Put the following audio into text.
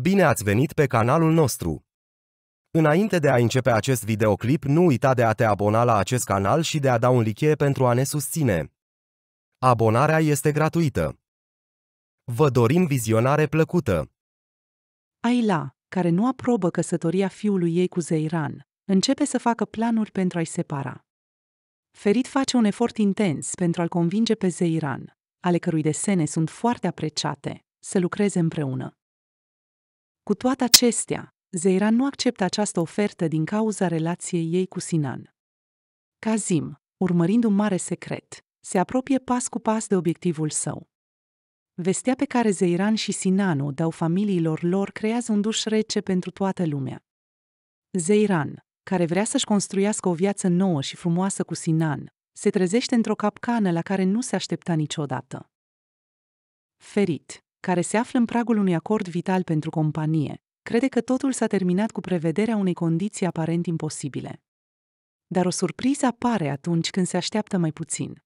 Bine ați venit pe canalul nostru! Înainte de a începe acest videoclip, nu uita de a te abona la acest canal și de a da un like pentru a ne susține. Abonarea este gratuită. Vă dorim vizionare plăcută! Aila, care nu aprobă căsătoria fiului ei cu Zeiran, începe să facă planuri pentru a-i separa. Ferit face un efort intens pentru a-l convinge pe Zeiran, ale cărui desene sunt foarte apreciate, să lucreze împreună. Cu toate acestea, Zeira nu acceptă această ofertă din cauza relației ei cu Sinan. Kazim, urmărind un mare secret, se apropie pas cu pas de obiectivul său. Vestea pe care Zeiran și Sinan o dau familiilor lor creează un duș rece pentru toată lumea. Zeiran, care vrea să-și construiască o viață nouă și frumoasă cu Sinan, se trezește într-o capcană la care nu se aștepta niciodată. Ferit, care se află în pragul unui acord vital pentru companie, crede că totul s-a terminat cu prevederea unei condiții aparent imposibile. Dar o surpriză apare atunci când se așteaptă mai puțin.